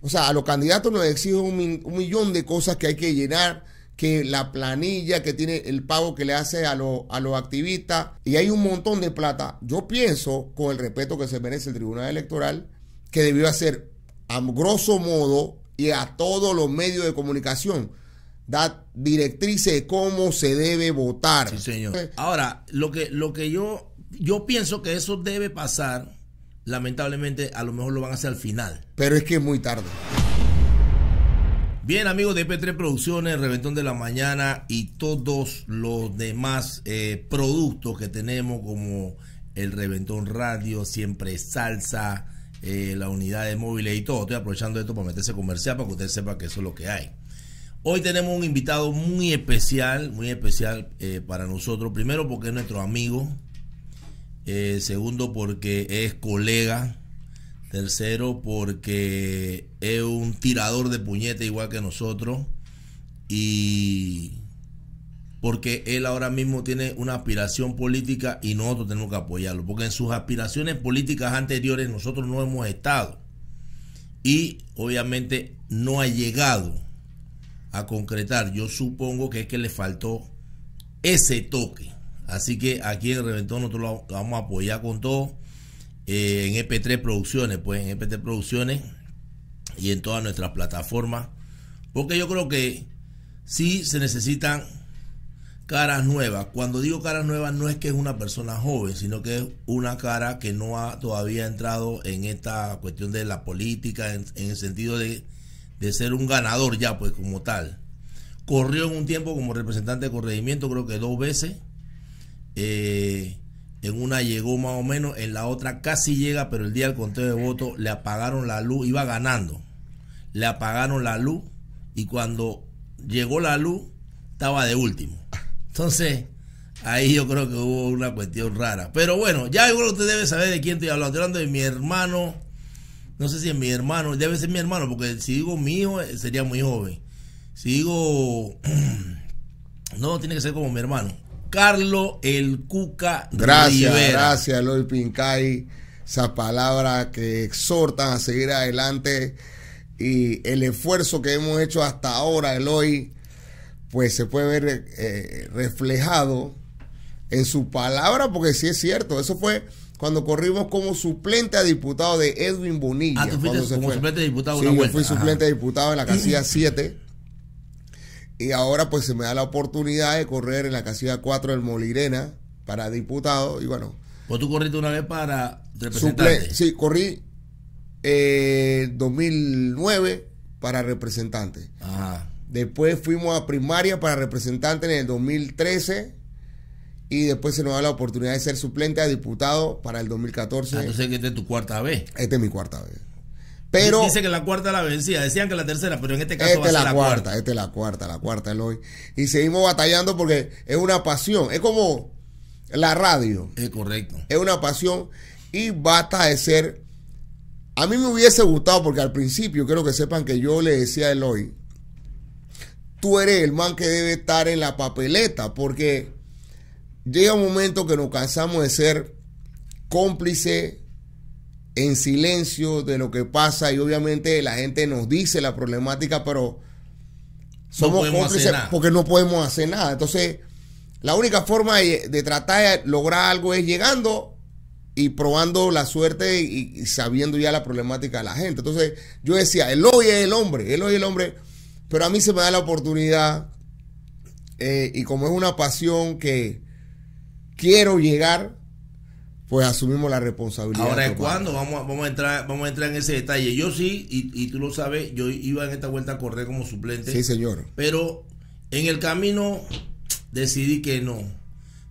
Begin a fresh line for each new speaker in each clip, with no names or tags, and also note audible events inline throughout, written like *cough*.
O sea, a los candidatos nos exigen un, millón de cosas que hay que llenar, que la planilla que tiene el pago que le hace a, a los activistas, y hay un montón de plata. Yo pienso, con el respeto que se merece el Tribunal Electoral, que debió hacer a grosso modo y a todos los medios de comunicación da directrices de cómo se debe votar. Sí, señor.
Ahora, lo que, lo que yo, yo pienso que eso debe pasar lamentablemente a lo mejor lo van a hacer al final.
Pero es que es muy tarde.
Bien, amigos de P3 Producciones, Reventón de la Mañana y todos los demás eh, productos que tenemos, como el Reventón Radio, Siempre Salsa, eh, la unidad de móviles y todo. Estoy aprovechando esto para meterse comercial para que usted sepa que eso es lo que hay. Hoy tenemos un invitado muy especial, muy especial eh, para nosotros. Primero porque es nuestro amigo, eh, segundo porque es colega, tercero porque es un tirador de puñete igual que nosotros y porque él ahora mismo tiene una aspiración política y nosotros tenemos que apoyarlo, porque en sus aspiraciones políticas anteriores nosotros no hemos estado y obviamente no ha llegado a concretar. Yo supongo que es que le faltó ese toque Así que aquí en Reventón nosotros lo vamos a apoyar con todo eh, en EP3 Producciones, pues en EP3 Producciones y en todas nuestras plataformas. Porque yo creo que sí se necesitan caras nuevas. Cuando digo caras nuevas no es que es una persona joven, sino que es una cara que no ha todavía entrado en esta cuestión de la política, en, el sentido de, de ser un ganador ya, pues como tal. Corrió en un tiempo como representante de corregimiento, creo que dos veces eh, en una llegó más o menos, en la otra casi llega, pero el día del conteo de votos le apagaron la luz, iba ganando. Le apagaron la luz y cuando llegó la luz estaba de último. Entonces, ahí yo creo que hubo una cuestión rara. Pero bueno, ya igual usted debe saber de quién estoy hablando. Estoy hablando de mi hermano, no sé si es mi hermano, debe ser mi hermano, porque si digo mi hijo eh, sería muy joven. Si digo... *clears throat* No, tiene que ser como mi hermano.
Carlos el
Cuca Gracias, gracias,
Eloy Pincay. Esas palabras que exhortan a seguir adelante y el esfuerzo que hemos hecho hasta ahora, Eloy pues se puede ver eh, reflejado en su palabra, porque sí es cierto, eso fue cuando corrimos como suplente a diputado de Edwin Bonilla. Ah, fue. suplente fui suplente diputado en la casilla 7 *laughs* Y ahora pues se me da la oportunidad de correr en la casilla 4 del Molirena para diputado y bueno. ¿Vos pues tú corriste una vez para
representante?
sí, corrí eh, 2009 para representante. Ajá. Después fuimos a primaria para representante en el 2013 y después se nos da la oportunidad de ser suplente a diputado para el 2014. Ah, entonces, esta es tu cuarta vez. Esta es mi cuarta vez. Pero, Dice que la cuarta la
vencía, decían que la tercera, pero en este caso va a la, cuarta,
Esta es la cuarta, la cuarta, Eloy. Y seguimos batallando porque es una pasión, es como la radio. Es correcto. Es una pasión y basta de ser... A mí me hubiese gustado porque al principio quiero que sepan que yo le decía a Eloy, tú eres el man que debe estar en la papeleta porque llega un momento que nos cansamos de ser Cómplices en silencio de lo que pasa y obviamente la gente nos dice la problemática, pero somos porque no podemos hacer nada. Entonces, la única forma de, tratar de lograr algo es llegando y probando la suerte y, sabiendo ya la problemática de la gente. Entonces, yo decía, el hoy es el hombre, el hoy es el hombre, pero a mí se me da la oportunidad eh, y como es una pasión que quiero llegar, pues asumimos la responsabilidad. Ahora, ¿cuándo
vamos vamos a entrar vamos a entrar en ese detalle? Yo sí, y, tú lo sabes, yo iba en esta vuelta a correr como suplente. Sí, señor. Pero en el camino decidí que no.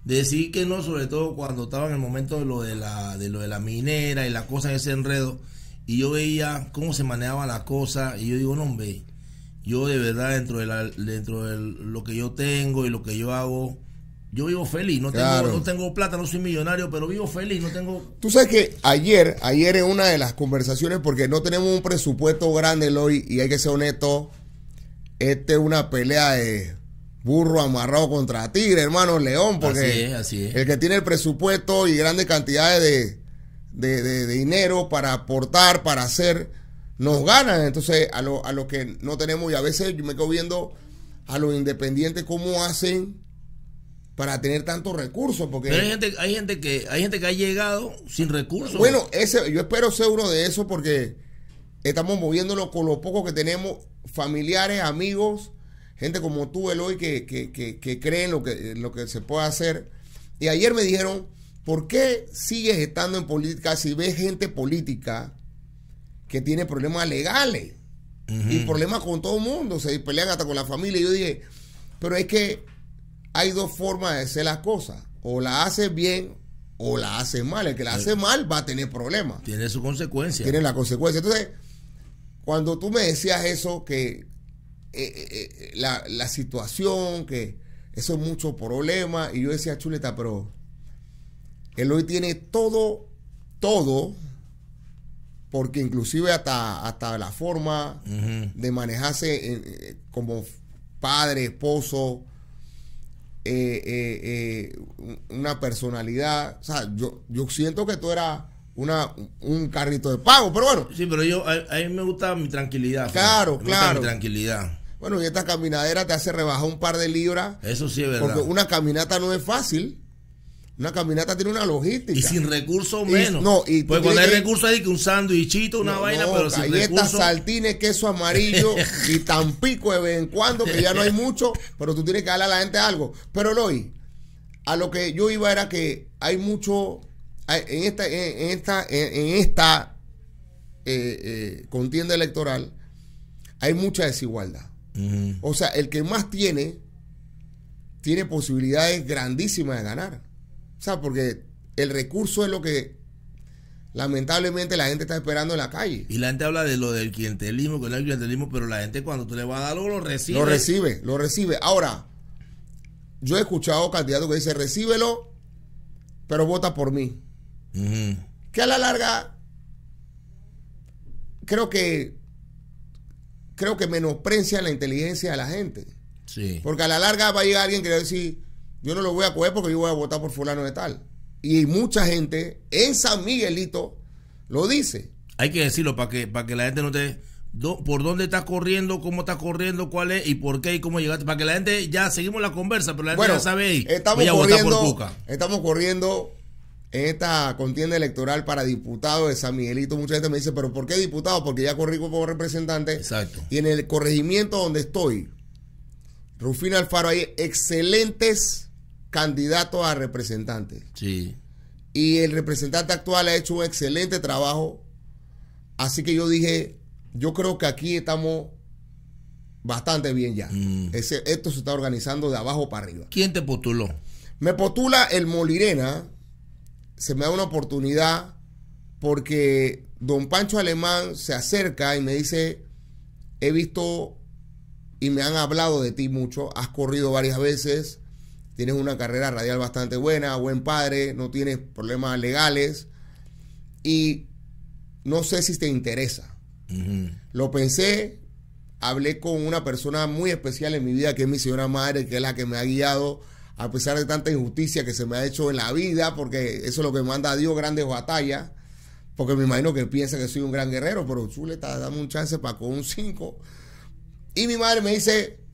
Decidí que no, sobre todo cuando estaba en el momento de lo de la, de lo de la minera y la cosa en ese enredo. Y yo veía cómo se manejaba la cosa. Y yo digo, no, hombre, yo de verdad dentro de, la, dentro de lo que yo tengo y lo
que yo hago yo vivo feliz, no, tengo, no
tengo plata, no soy millonario, pero vivo feliz, no tengo...
Tú sabes que ayer, ayer en una de las conversaciones, porque no tenemos un presupuesto grande, hoy y hay que ser honesto, esta es una pelea de burro amarrado contra tigre, hermano León, porque el que tiene el presupuesto y grandes cantidades de, de, dinero para aportar, para hacer, nos gana. Entonces, a los a lo que no tenemos, y a veces yo me quedo viendo a los independientes cómo hacen para tener tantos recursos. Porque hay
gente, hay gente que hay gente que ha llegado
sin recursos. Bueno, ese, yo espero seguro de eso porque estamos moviéndonos con lo poco que tenemos, familiares, amigos, gente como tú, Eloy, que, que, que, creen lo que, lo que se puede hacer. Y ayer me dijeron, ¿por qué sigues estando en política si ves gente política que tiene problemas legales? Y problemas con todo el mundo, se pelean hasta con la familia. Y yo dije, pero es que hay dos formas de hacer las cosas. O la hace bien o la hace mal. El que la hace mal va a tener problemas. Tiene sus consecuencia. Tiene la consecuencia. Entonces, cuando tú me decías eso, que eh, eh, eh, la, situación, que eso es mucho problema, y yo decía, chuleta, pero él hoy tiene todo, todo, porque inclusive hasta, hasta la forma de manejarse como padre, esposo, eh, eh, eh, una personalidad. O sea, yo, yo siento que tú era una, un carrito de pago, pero bueno. Sí, pero yo, a, mí me gusta mi tranquilidad.
Claro, claro. tranquilidad.
Bueno, y esta caminadera te hace rebajar un par de libras.
Eso sí verdad. Porque
una caminata no es fácil. Una caminata tiene una logística. Y sin recursos menos. no, y pues cuando hay recursos hay que un sándwichito, una vaina, pero recursos. saltines, queso amarillo *laughs* y tan pico de vez en cuando, que ya no hay mucho, pero tú tienes que darle a la gente algo. Pero Loy, a lo que yo iba era que hay mucho. En esta, en esta, en esta eh, eh, contienda electoral hay mucha desigualdad. O sea, el que más tiene, tiene posibilidades grandísimas de ganar. O sea, porque el recurso es lo que lamentablemente la gente está esperando en la calle.
Y la gente habla de lo del clientelismo, que clientelismo, pero la gente cuando tú le vas a dar algo lo recibe. Lo recibe,
lo recibe. Ahora, yo he escuchado candidatos que dicen, recíbelo, pero vota por mí. Que a la larga, creo que, creo que menosprecia la inteligencia de la gente. Sí. Porque a la larga va a llegar alguien que le va a decir, yo no lo voy a coger porque yo voy a votar por fulano de tal. Y mucha gente en San Miguelito lo dice.
Hay que decirlo para que, para que la gente no te... por dónde estás corriendo, cómo estás corriendo, cuál es y por qué y cómo llegaste. Para que la gente ya seguimos la conversa, pero la gente bueno, ya sabe. estamos, corriendo,
estamos corriendo en esta contienda electoral para diputado de San Miguelito. Mucha gente me dice, pero ¿por qué diputado? Porque ya corrí como representante. Exacto. Y en el corregimiento donde estoy, Rufina Alfaro, hay excelentes candidato a representante Sí. Y el representante actual ha hecho un excelente trabajo. Así que yo dije, yo creo que aquí estamos bastante bien ya. Mm. Ese, esto se está organizando de abajo para arriba. ¿Quién te postuló? Me postula el Molirena. Se me da una oportunidad porque don Pancho Alemán se acerca y me dice, he visto y me han hablado de ti mucho, has corrido varias veces, tienes una carrera radial bastante buena, buen padre, no tienes problemas legales y no sé si te interesa. Lo pensé, hablé con una persona muy especial en mi vida que es mi señora madre, que es la que me ha guiado a pesar de tanta injusticia que se me ha hecho en la vida, porque eso es lo que manda a Dios grandes batallas, porque me imagino que piensa que soy un gran guerrero, pero chuleta, dame un chance para con un 5. Y mi madre me dice,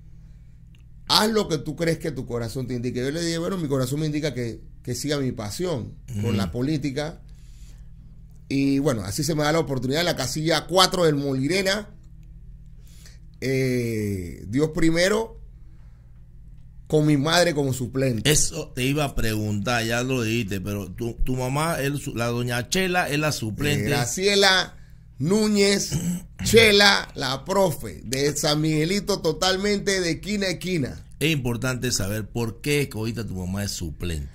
haz lo que tú crees que tu corazón te indique. Yo le dije, bueno, mi corazón me indica que, siga mi pasión con la política. Y bueno, así se me da la oportunidad. La casilla 4 del Molirena. Eh, Dios primero. Con mi madre
como suplente. Eso te iba a preguntar, ya lo dijiste, pero tu, mamá, la
doña Chela, es la suplente. Graciela Núñez, Chela, la profe, de San Miguelito totalmente de esquina a esquina. Es importante saber por qué ahorita tu mamá es suplente.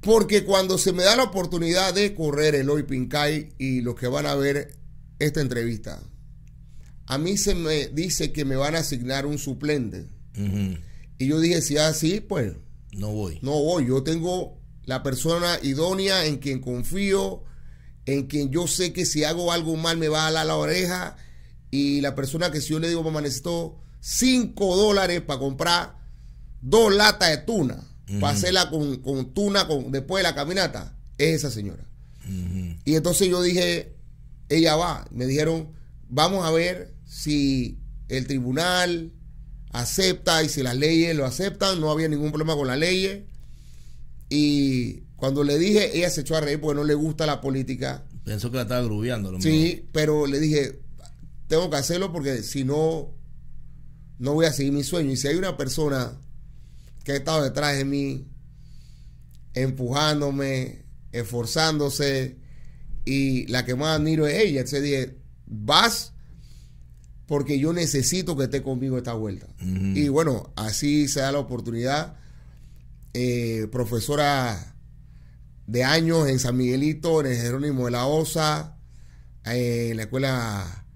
Porque cuando se me da la oportunidad de correr el Hoy Pincay y los que van a ver esta entrevista, a mí se me dice que me van a asignar un suplente. Y yo dije, si así, pues... No voy. No voy, yo tengo la persona idónea en quien confío en quien yo sé que si hago algo mal me va a dar la oreja y la persona que si yo le digo, mamá, necesito 5 dólares para comprar dos latas de tuna, para hacerla con, tuna después de la caminata, es esa señora. Y entonces yo dije, ella va, me dijeron, vamos a ver si el tribunal acepta y si las leyes lo aceptan, no había ningún problema con las leyes. Y cuando le dije, ella se echó a reír porque no le gusta la política.
Pensó que la estaba grubiando. sí,
pero le dije, tengo que hacerlo porque si no, no voy a seguir mi sueño. Y si hay una persona que ha estado detrás de mí, empujándome, esforzándose, y la que más admiro es ella. Entonces dije, vas porque yo necesito que esté conmigo esta vuelta. Y bueno, así se da la oportunidad. Eh, profesora de años en San Miguelito, en Jerónimo de la Osa, en la escuela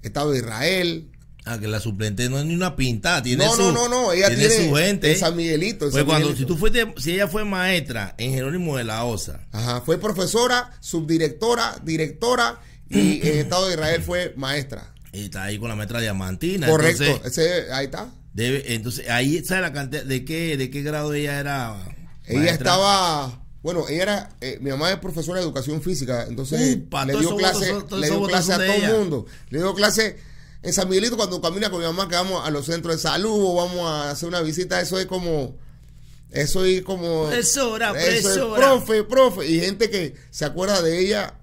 Estado de Israel.
Ah, que la suplente no es ni una pintada, tiene no, no, no, no, ella tiene, su gente. En San
Miguelito. Pues cuando si
tú fuiste, si ella fue maestra en Jerónimo de la Osa. Ajá, fue profesora, subdirectora, directora y en *clears throat* Estado de Israel fue maestra. Y está ahí con la maestra
diamantina. Correcto,
ahí está. entonces ahí sabe la cantidad de qué de qué grado
ella era. Ella estaba bueno, ella era, eh, mi mamá es profesora de educación física, entonces le dio clase, le dio clase a todo el mundo. Le dio clase en San Miguelito cuando camina con mi mamá que vamos a los centros de salud o vamos a hacer una visita, eso es como, eso es como... Profesora, profesora. profe, profe. Y gente que se acuerda de ella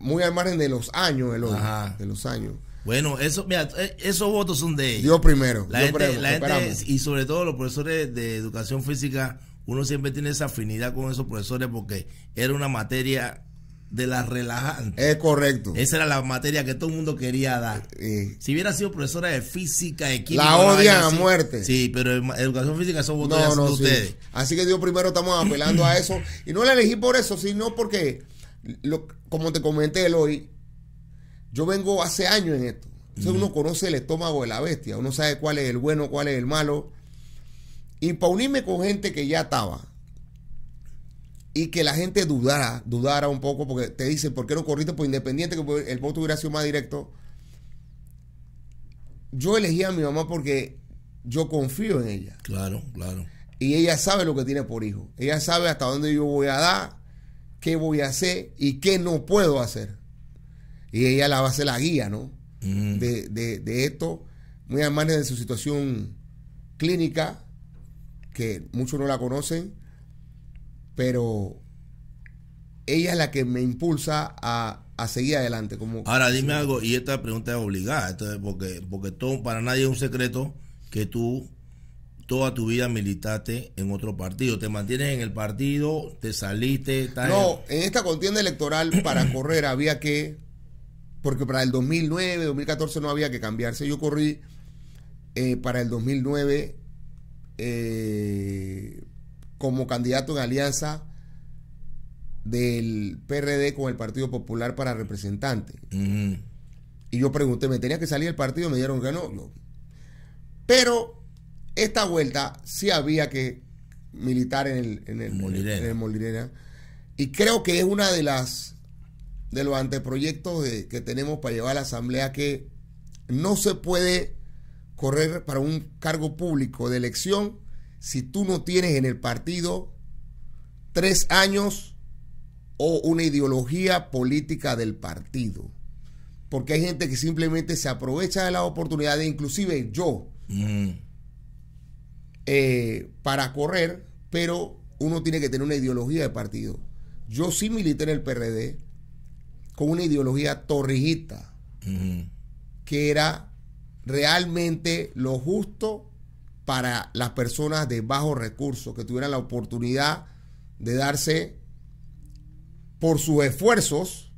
muy al margen de los años, de los, años. Bueno, eso, mira, eh, esos votos son de ella. Yo primero. primero, la gente,
y sobre todo los profesores de educación física uno siempre tiene esa afinidad con esos profesores porque era una materia de la relajantes. Es correcto. Esa era la materia que todo el mundo quería dar. Eh, eh. si hubiera
sido profesora de física, de química. La odian a muerte.
Sí, pero educación física son botones ustedes.
Así que dios primero estamos apelando a eso. Y no la elegí por eso, sino porque, como te comenté, Eloy, yo vengo hace años en esto. uno conoce el estómago de la bestia. Uno sabe cuál es el bueno, cuál es el malo. Y para unirme con gente que ya estaba. Y que la gente dudara, dudara un poco, porque te dicen, ¿por qué no corriste por pues independiente? Que pues, el voto hubiera sido más directo. Yo elegí a mi mamá porque yo confío en ella. Claro, claro. Y ella sabe lo que tiene por hijo. Ella sabe hasta dónde yo voy a dar, qué voy a hacer y qué no puedo hacer. Y ella la va a ser la guía, ¿no? De, de, esto. Muy además de su situación clínica, que muchos no la conocen, pero ella es la que me impulsa a, seguir adelante. Como, Ahora dime algo,
y esta pregunta es obligada, porque, para nadie es un secreto que tú toda tu vida militaste
en otro partido. Te mantienes en el partido, te saliste. no, en... esta contienda electoral para *coughs* correr había que, porque para el 2009, 2014 no había que cambiarse. Yo corrí eh, para el 2009 eh, como candidato en alianza del PRD con el Partido Popular para representante. Y yo pregunté, ¿me tenía que salir el partido? Me dijeron que no. Pero esta vuelta sí había que militar en el, en Y creo que es una de las de los anteproyectos que tenemos para llevar a la asamblea que no se puede correr para un cargo público de elección si tú no tienes en el partido tres años o una ideología política del partido. Porque hay gente que simplemente se aprovecha de la oportunidad, inclusive yo, mm. eh, para correr, pero uno tiene que tener una ideología de partido. Yo sí milité en el PRD con una ideología torrijita, mm. que era realmente lo justo para las personas de bajos recursos que tuvieran la oportunidad de darse por sus esfuerzos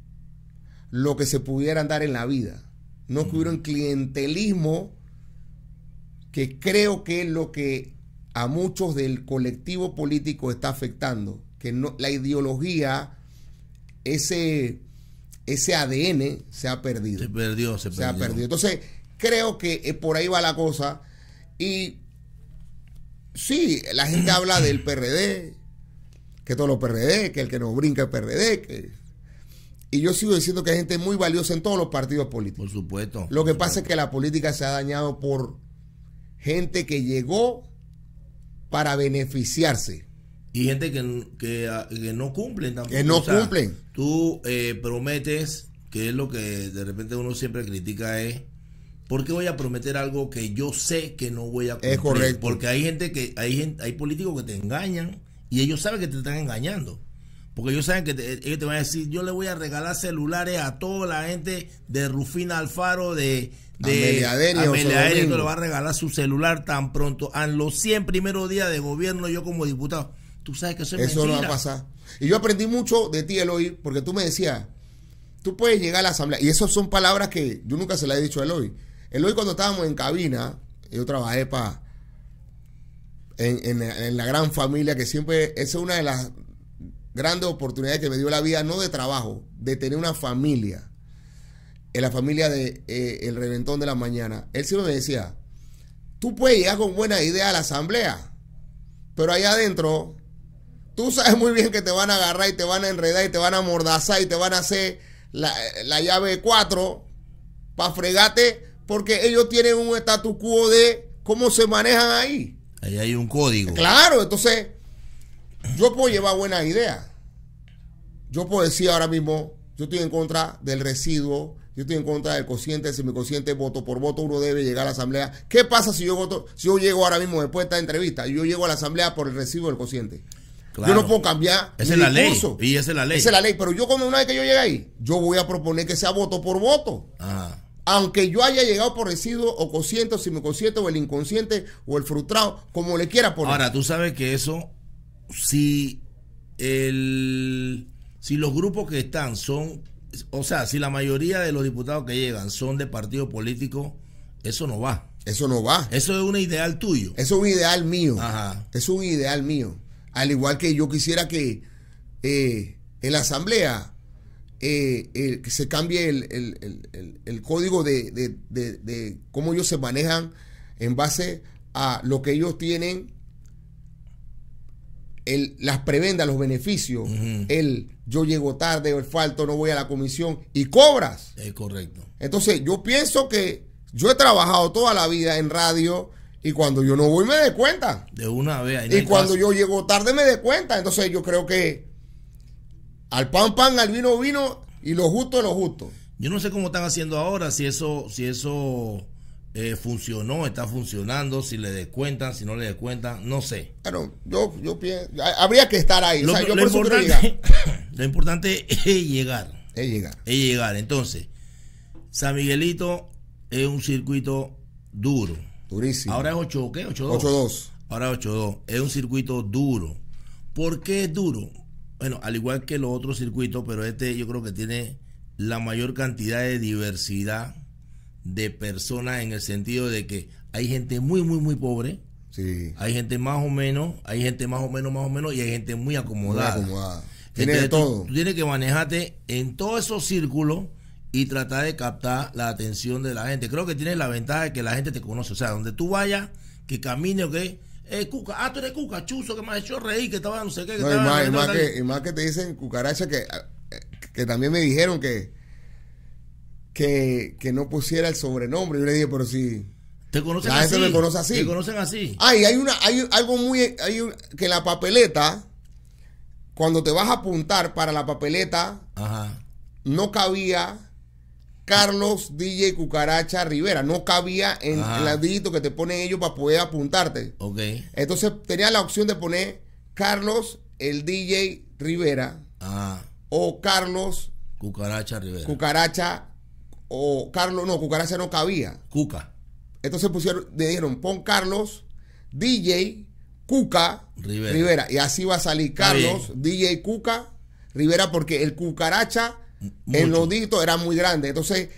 lo que se pudieran dar en la vida. No que hubiera un clientelismo que creo que es lo que a muchos del colectivo político está afectando, que no, la ideología, ese, ese ADN se ha perdido. Se perdió, se perdió. Se ha perdido. Entonces, creo que eh, por ahí va la cosa. Y sí, la gente habla del *clears throat* PRD, que todos los PRD, que el que nos brinca el PRD, que... Y yo sigo diciendo que hay gente muy valiosa en todos los partidos políticos. Por supuesto. Lo que pasa es que la política se ha dañado por gente que llegó para beneficiarse.
Y gente que, no cumplen tampoco. Que no cumplen. Tú eh, prometes, que es lo que de repente uno siempre critica, es ¿Por qué voy a prometer algo que yo sé que no voy a cumplir? Es correcto. Porque hay gente que, hay, gente, hay políticos que te engañan y ellos saben que te están engañando. Porque ellos saben que te, ellos te van a decir, yo le voy a regalar celulares a toda la gente de Rufina Alfaro, de, de Amelia, le va a regalar su celular tan pronto. a los 100 primeros días de gobierno, yo como diputado, tú sabes que eso es Eso no va a pasar.
Y yo aprendí mucho de ti, Eloy, porque tú me decías, tú puedes llegar a la asamblea, y esas son palabras que yo nunca se las he dicho a Eloy el hoy cuando estábamos en cabina, yo trabajé para... En, la gran familia, que siempre esa es una de las grandes oportunidades que me dio la vida, no de trabajo, de tener una familia. En la familia de eh, Reventón de la Mañana. Él siempre me decía, tú puedes llegar con buena idea a la asamblea, pero allá adentro, tú sabes muy bien que te van a agarrar y te van a enredar y te van a mordazar y te van a hacer la, la llave 4 para fregarte porque ellos tienen un estatus quo de cómo se manejan ahí.
Ahí hay un código.
Claro, entonces yo puedo llevar buenas ideas. Yo puedo decir ahora mismo, yo estoy en contra del residuo, yo estoy en contra del cociente, si mi cociente voto por voto uno debe llegar a la asamblea. ¿Qué pasa si yo voto, si yo llego ahora mismo después de esta entrevista, yo llego a la asamblea por el residuo del cociente? Claro. Yo no puedo cambiar. Esa es la ley. Y esa es la ley. Esa es la ley. Pero yo, cuando una vez que yo llegue ahí, yo voy a proponer que sea voto por voto. Ajá. Ah aunque yo haya llegado por residuo o consciente me semiconsciente o el inconsciente o el frustrado, como le quiera poner. Ahora,
tú sabes que eso, si el si los grupos que están son, o sea, si la mayoría de los diputados que llegan son de partido político,
eso no va. Eso no va. Eso es un ideal tuyo. Eso es un ideal mío. Es un ideal mío. Al igual que yo quisiera que eh, en la asamblea eh, que se cambie el, el, código de, cómo ellos se manejan en base a lo que ellos tienen, las prebendas, los beneficios, el yo llego tarde, el falto, no voy a la comisión y cobras.
Es correcto.
Entonces yo pienso que yo he trabajado toda la vida en radio, y cuando yo no voy, me dé cuenta.
De una vez. y cuando
yo llego tarde, me de cuenta. Entonces yo creo que al pan, pan, al vino, vino y lo justo, lo justo. Yo no sé cómo están haciendo ahora, si eso, si eso
eh, funcionó, está funcionando, si le descuentan, si no le descuentan, no sé. Claro,
yo, pienso, habría que estar ahí. *coughs* Lo,
importante, es llegar. Es llegar. Es llegar. Entonces, San Miguelito es un circuito duro. Durísimo. Ahora es 8, ¿qué? 8-2. 8-2. Ahora 8-2. Es un circuito duro. ¿Por qué es duro? Bueno, al igual que los otros circuitos, pero este yo creo que tiene la mayor cantidad de diversidad de personas en el sentido de que hay gente muy, muy, muy pobre. Sí. Hay gente más o menos, hay gente más o menos, más o menos, y hay gente muy acomodada. acomodada.
Tiene de todo. Tú,
tienes que manejarte en todos esos círculos y tratar de captar la atención de la gente. Creo que tiene la ventaja de que la gente te conoce. O sea, donde tú vayas, que camine o que
eh, cuca, ah, tú eres cuca, chuzo, que me ha hecho reír, que estaba no sé qué. Que y, más, que, te dicen cucaracha, que, que también me dijeron que, que, que no pusiera el sobrenombre. Yo le dije, pero si. Te conocen así. me conoce así. Te conocen así. Ay, hay, una, hay algo muy. Hay que la papeleta, cuando te vas a apuntar para la papeleta, no cabía Carlos DJ Cucaracha Rivera. No cabía en el dígito que te ponen ellos para poder apuntarte. Ok. Entonces tenía la opción de poner Carlos el DJ Rivera. Ah. O Carlos.
Cucaracha Rivera.
Cucaracha. O Carlos, no, Cucaracha no cabía. Cuca. Entonces pusieron, le dijeron, pon Carlos, DJ, Cuca, Rivera. Rivera. Y así va a salir Carlos, DJ, Cuca, Rivera, porque el Cucaracha en El nodito era muy grande. Entonces,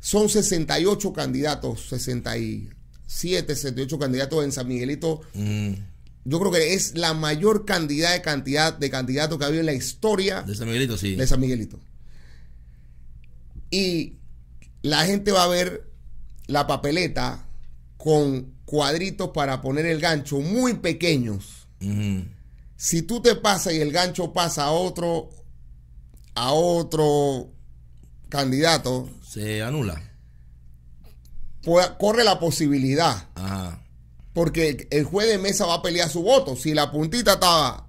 son 68 candidatos, 67, 68 candidatos en San Miguelito. Mm. Yo creo que es la mayor cantidad de cantidad de candidatos que ha habido en la historia de San Miguelito, De San Miguelito. Y la gente va a ver la papeleta con cuadritos para poner el gancho muy pequeños. Si tú te pasas y el gancho pasa a otro a otro candidato. Se anula. Pues, corre la posibilidad. Porque el juez de mesa va a pelear su voto. Si la puntita estaba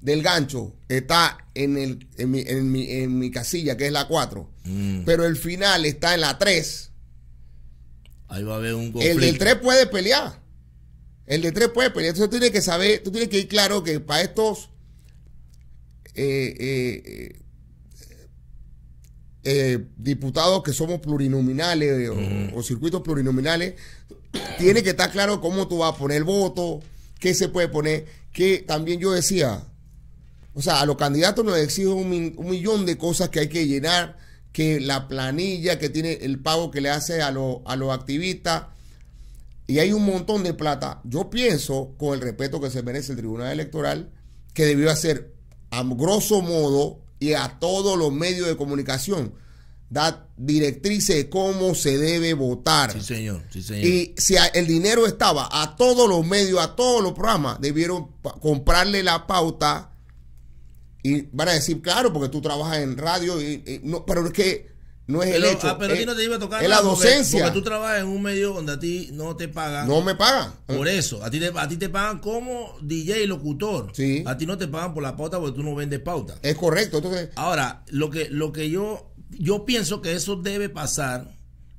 del gancho está en, el, en, mi, en, mi, casilla, que es la 4, mm. pero el final está en la 3. Ahí va a haber un conflicto. El del 3 puede pelear. El del 3 puede pelear. Entonces tú tienes que saber, tú tienes que ir claro que para estos eh, eh, eh, diputados que somos plurinominales o, circuitos plurinominales, tiene que estar claro cómo tú vas a poner el voto, qué se puede poner, que también yo decía, o sea, a los candidatos nos exigen un, millón de cosas que hay que llenar, que la planilla que tiene el pago que le hace a, a los activistas, y hay un montón de plata. Yo pienso, con el respeto que se merece el Tribunal Electoral, que debió hacer, a grosso modo, y a todos los medios de comunicación da directrices de cómo se debe votar. Sí, señor. Y si el dinero estaba a todos los medios, a todos los programas, debieron comprarle la pauta y van a decir, claro, porque tú trabajas en radio, no, pero es que no es el hecho. Ah, pero es, a ti no te iba a tocar. Es la docencia. Porque,
tú trabajas en un medio donde a ti no te pagan. No me pagan. Por eso. A ti te, a ti te pagan como DJ y locutor. A ti no te pagan por la pauta porque tú no vendes pauta. Es correcto. Entonces. Ahora, lo que, lo que yo. Yo pienso que eso debe pasar.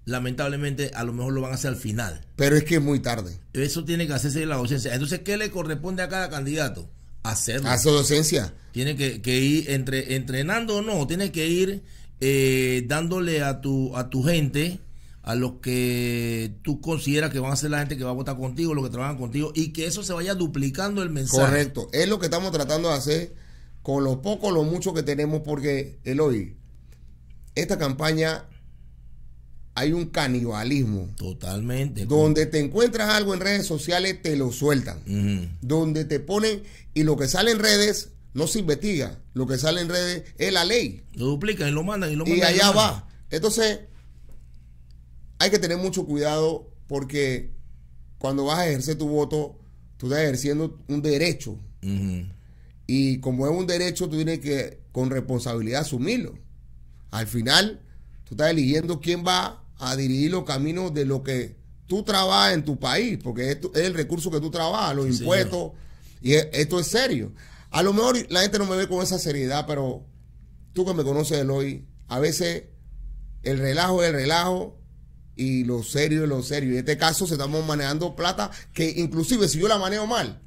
Lamentablemente, a lo mejor lo van a hacer al final. Pero es que es muy tarde. Eso tiene que hacerse en la docencia. Entonces, ¿qué le corresponde a cada candidato? Hacerlo. A su
docencia.
Tiene que, ir entre, entrenando o no. Tiene que ir eh, dándole a tu, a tu gente, a los que tú consideras que van a ser la gente que va a votar contigo, los que trabajan contigo, y que eso se vaya duplicando el mensaje. Correcto,
es lo que estamos tratando de hacer con lo poco, lo mucho que tenemos, porque, Eloy, esta campaña hay un canibalismo. Totalmente. Donde te encuentras algo en redes sociales, te lo sueltan. Donde te ponen, y lo que sale en redes no se investiga. Lo que sale en redes es la ley. Lo duplican y lo mandan y lo mandan. Y allá va. Entonces, hay que tener mucho cuidado porque cuando vas a ejercer tu voto, tú estás ejerciendo un derecho. Y como es un derecho, tú tienes que con responsabilidad asumirlo. Al final, tú estás eligiendo quién va a dirigir los caminos de lo que tú trabajas en tu país, porque esto es el recurso que tú trabajas, los impuestos, y esto es serio. A lo mejor la gente no me ve con esa seriedad, pero tú que me conoces, Eloy, a veces el relajo es el relajo y lo serio es lo serio. en este caso estamos manejando plata que inclusive si yo la manejo mal,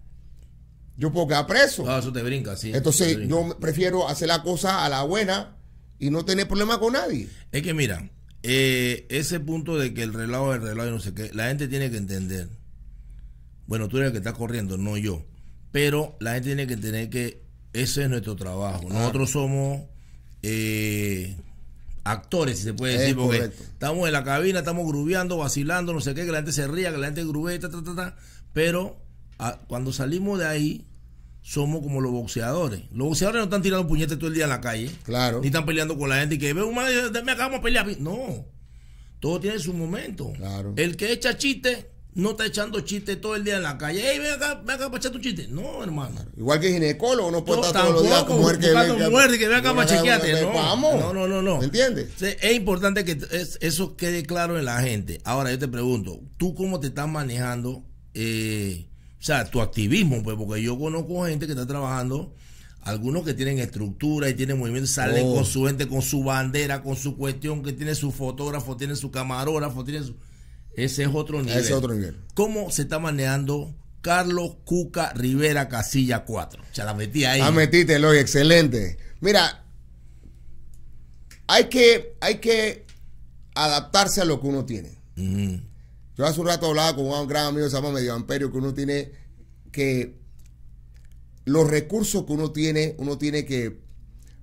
yo puedo quedar preso. Ah,
eso te brinca, sí.
Entonces yo prefiero hacer la cosa a la buena y no tener problema con nadie.
Es que mira, eh, ese punto de que el relajo es el relajo no sé qué, la gente tiene que entender. Bueno, tú eres el que está corriendo, no yo. Pero la gente tiene que tener que, ese es nuestro trabajo. Nosotros somos eh, actores, si se puede decir, porque estamos en la cabina, estamos grubeando, vacilando, no sé qué, que la gente se ría, que la gente grube, ta, ta, ta, Pero cuando salimos de ahí, somos como los boxeadores. Los boxeadores no están tirando puñetes todo el día en la calle. Claro. Ni están peleando con la gente y que ve un me acabamos de pelear. No. Todo tiene su momento. Claro. El que echa chiste no está echando chistes todo el día en la calle. Ey, ven acá, acá para echar tu chiste. No, hermano.
Igual que ginecólogo, no puede no, estar todos chequearte. No, vamos. No,
no, no. no. entiendes? Es importante que eso quede claro en la gente. Ahora, yo te pregunto, ¿tú cómo te estás manejando? Eh, o sea, tu activismo, pues, porque yo conozco gente que está trabajando algunos que tienen estructura y tienen movimiento salen oh. con su gente, con su bandera, con su cuestión, que tiene su fotógrafo, tiene su camarógrafo, tiene su... Ese es otro nivel. Ese otro nivel. ¿Cómo se está manejando Carlos Cuca Rivera Casilla
4? Se la metí ahí. La ah, metiste, Eloy, excelente. Mira, hay que, hay que adaptarse a lo que uno tiene. Yo hace un rato hablaba con un gran amigo, se llama Medio Amperio, que uno tiene que los recursos que uno tiene, uno tiene que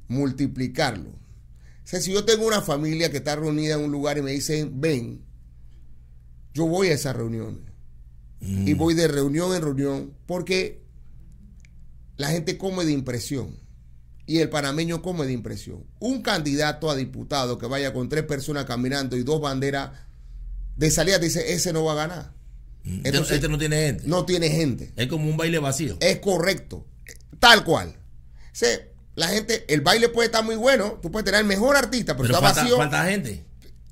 multiplicarlo. O sea, si yo tengo una familia que está reunida en un lugar y me dicen, ven, yo voy a esas reuniones. Y mm. voy de reunión en reunión porque la gente come de impresión. Y el panameño come de impresión. Un candidato a diputado que vaya con tres personas caminando y dos banderas de salida dice, ese no va a ganar. Mm. Este Entonces, este no tiene gente. No tiene gente. Es como un baile vacío. Es correcto. Tal cual. Se, la gente, el baile puede estar muy bueno, tú puedes tener el mejor artista, pero, está vacío. Falta gente.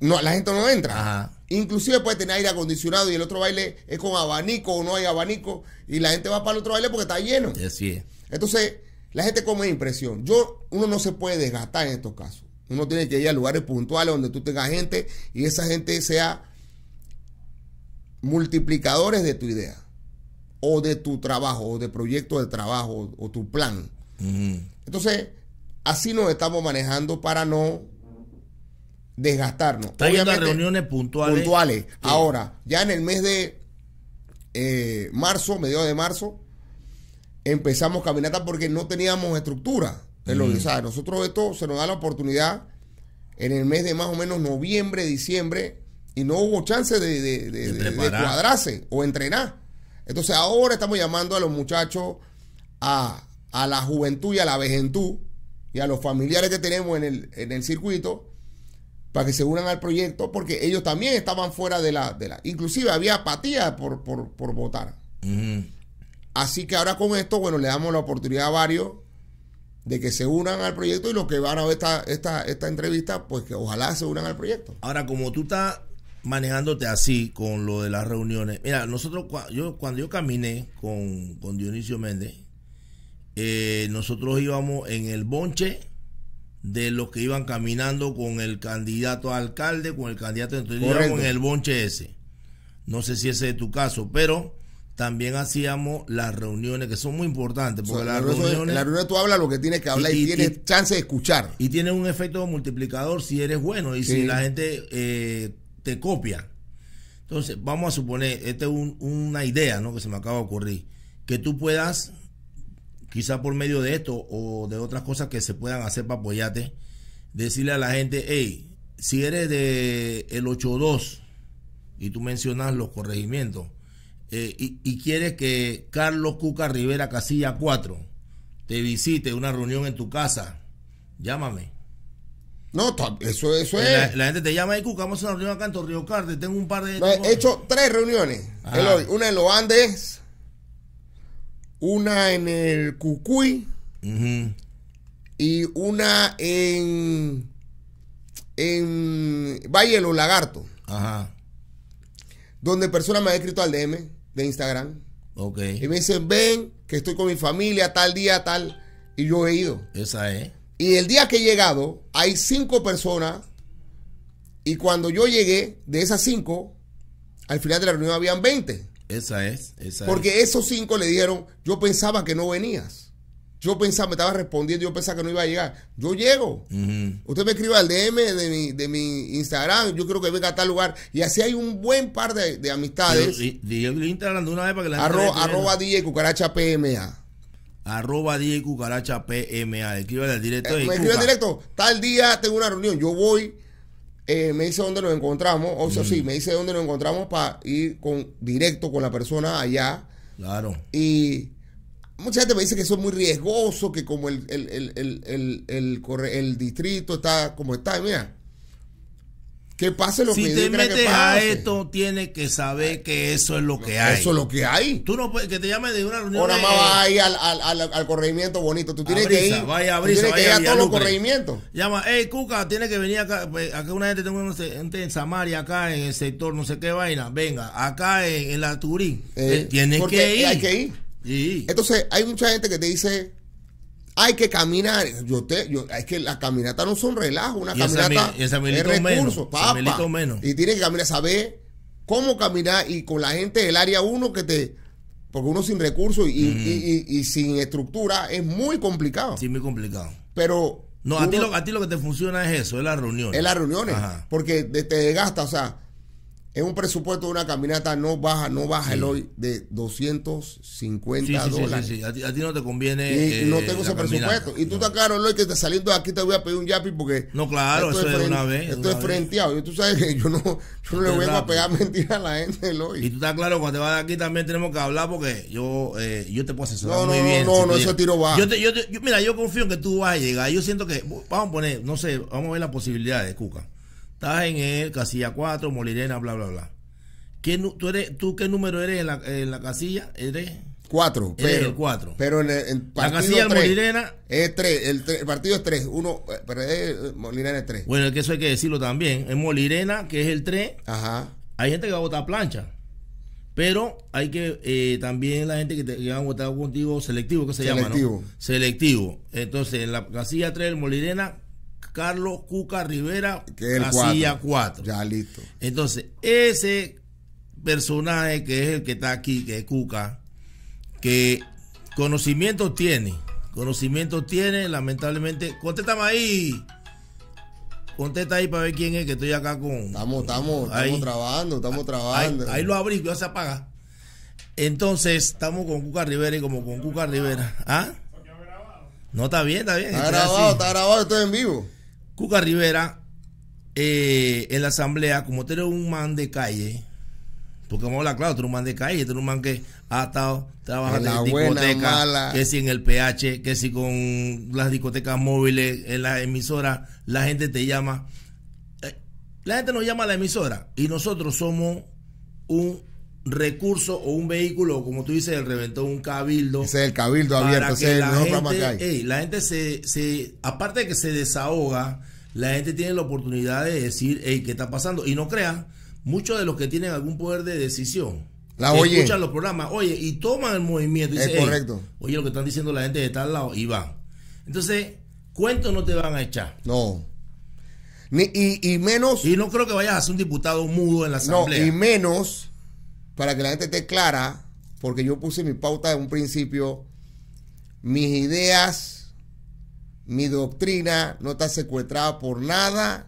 No, la gente no entra. Inclusive puede tener aire acondicionado y el otro baile es con abanico o no hay abanico y la gente va para el otro baile porque está lleno. Así Entonces, la gente come impresión. Yo, uno no se puede desgastar en estos casos. Uno tiene que ir a lugares puntuales donde tú tengas gente y esa gente sea multiplicadores de tu idea o de tu trabajo o de proyecto de trabajo o tu plan. Entonces, así nos estamos manejando para no desgastarnos. reuniones puntuales. Puntuales. Ahora, ya en el mes de eh, marzo, mediados de marzo, empezamos caminata porque no teníamos estructura. Mm. nosotros esto se nos da la oportunidad en el mes de más o menos noviembre, diciembre, y no hubo chance de, cuadrarse o entrenar. Entonces ahora estamos llamando a los muchachos, a, la juventud y a la vejentud y a los familiares que tenemos en el, en el circuito para que se unan al proyecto, porque ellos también estaban fuera de la... De la inclusive había apatía por, votar. Así que ahora con esto, bueno, le damos la oportunidad a varios de que se unan al proyecto y los que van a ver esta, esta, esta entrevista, pues que ojalá se unan al proyecto. Ahora, como tú estás manejándote así con
lo de las reuniones, mira, nosotros, yo, cuando yo caminé con, con Dionisio Méndez, eh, nosotros íbamos en el bonche de los que iban caminando con el candidato a alcalde, con el candidato entonces con el bonche ese. No sé si ese es tu caso, pero también hacíamos las reuniones que son muy importantes porque las reuniones la reunión
tú hablas lo que tienes que hablar y, tienes
chance de escuchar y tiene un efecto multiplicador si eres bueno y si la gente eh, te copia entonces vamos a suponer esta es una idea no que se me acaba de ocurrir que tú puedas quizá por medio de esto o de otras cosas que se puedan hacer para apoyarte, decirle a la gente, hey, si eres de el 82 y tú mencionas los corregimientos eh, y, quieres que Carlos Cuca Rivera Casilla 4 te visite una reunión en tu casa, llámame.
No, eso, eh, es. La, gente te llama y Cuca, vamos a una reunión acá en Torrio tengo un par de... he hecho tres reuniones. una en los Andes, una en el Cucuy y una en, en Valle de los Lagartos. Ajá. Donde personas me han escrito al DM de Instagram. Ok. Y me dicen, ven, que estoy con mi familia, tal día, tal. Y yo he ido.
Esa es.
Y el día que he llegado, hay cinco personas. Y cuando yo llegué, de esas cinco, al final de la reunión habían 20.
Esa es. Esa Porque
esos cinco le dieron. yo pensaba que no venías. Yo pensaba, me estaba respondiendo, yo pensaba que no iba a llegar. Yo llego. Usted me escriba al DM de mi, de mi Instagram, yo creo que venga a tal lugar. Y así hay un buen par de, de amistades.
Díganle Instagram una vez para que la Arroba
DJ Cucaracha PMA
arroba DJ Cucaracha PMA. al directo. Eh, me escribe al directo.
Tal día tengo una reunión. Yo voy, eh, me dice dónde nos encontramos, o sea, sí, mm. me dice dónde nos encontramos para ir con, directo con la persona allá. Claro. Y mucha gente me dice que eso es muy riesgoso, que como el, el, el, el distrito está como está, mira pase lo si que te metes que a
esto, tienes que saber que eso es lo que hay. Eso es lo que hay. Tú no puedes que te llame de una reunión. Ahora más eh, vas ahí al, al,
al, corregimiento bonito. Tú tienes que ir. Vaya, tienes que ir a, todos los corregimientos.
Llama, hey Cuca, tienes que venir acá. Pues, acá una gente tengo gente en Samaria, acá en el sector, no sé qué vaina. Venga,
acá en, la Turín. Eh, eh, tiene tienes que ir. Hay que ir. Entonces, hay mucha gente que te dice hay que caminar. Yo te, yo, es que la caminata no son relajo, una caminata es recurso, menos, Y tienes que caminar, saber cómo caminar y con la gente del área uno que te porque uno sin recursos y, sin estructura es muy complicado. Sí, muy complicado. Pero. No, a, ti lo,
a ti lo que te funciona es
eso, es la reuniones. Es las reuniones. Ajá. Porque te desgasta, o sea, es un presupuesto de una caminata no baja, no baja el hoy de 250 sí, sí, dólares.
Sí, a ti, no te conviene. Y no eh, tengo ese presupuesto.
Y tú estás claro, Eloy, que te saliendo de aquí te voy a pedir un yapi porque. No, claro, eso es una vez. Esto es frenteado. Y tú sabes que yo no, yo no le voy a pegar mentiras a la gente,
Eloy. Y tú estás claro, cuando te vas de aquí también tenemos que hablar porque yo, eh, yo te puedo asesorar no, muy no, bien. No, no, no, ese tiro bajo. Yo, yo mira, yo confío en que tú vas a llegar. Yo siento que. Vamos a poner, no sé, vamos a ver las posibilidades, Cuca. Estás en el casilla 4, Molirena, bla, bla, bla. ¿Qué, tú, eres, ¿Tú qué número eres en la, casilla? ¿Eres?
4. Pero, 4. Pero en el, partido la casilla Molirena. Es 3. El, partido es 3. Uno, pero es, eh, Molirena es 3.
Bueno, que eso hay que decirlo también. En Molirena, que es el 3. Ajá. Hay gente que va a votar plancha. Pero hay que eh, también la gente que, te, que va a votar contigo selectivo, que se llama, Selectivo. Selectivo. Entonces, en la casilla 3 Molirena, Carlos Cuca Rivera, casilla 4. Ya listo. Entonces, ese personaje que es el que está aquí, que es Cuca, que conocimiento tiene, conocimiento tiene, lamentablemente. Contéstame ahí. Contesta ahí para ver quién es, que estoy acá con. Estamos, estamos, estamos trabajando, estamos trabajando. Ahí, ahí lo abrí, ya se apaga. Entonces, estamos con Cuca Rivera y como con Cuca Rivera. ¿Ah? No, está bien, está bien. Está grabado, está grabado, estoy en vivo. Cuca Rivera, eh, en la asamblea, como tú eres un man de calle, porque vamos a hablar claro, tú eres un man de calle, tú eres un man que ha estado trabajando en, en que si en el PH, que si con las discotecas móviles, en las emisoras, la gente te llama. Eh, la gente nos llama a la emisora y nosotros somos un recurso o un vehículo, como tú dices, el reventó un cabildo. Ese es el cabildo abierto, ese es la gente se, se, aparte de que se desahoga, la gente tiene la oportunidad de decir, hey, ¿qué está pasando? Y no crean, muchos de los que tienen algún poder de decisión,
la escuchan
los programas, oye, y toman el movimiento. Y es correcto. oye, lo que están diciendo la gente de tal lado, y van. Entonces, cuentos no te van a echar. No.
Ni, y, y menos. Y no creo que vayas a ser un diputado mudo en la asamblea. No, y menos para que la gente esté clara, porque yo puse mi pauta de un principio, mis ideas, mi doctrina no está secuestrada por nada,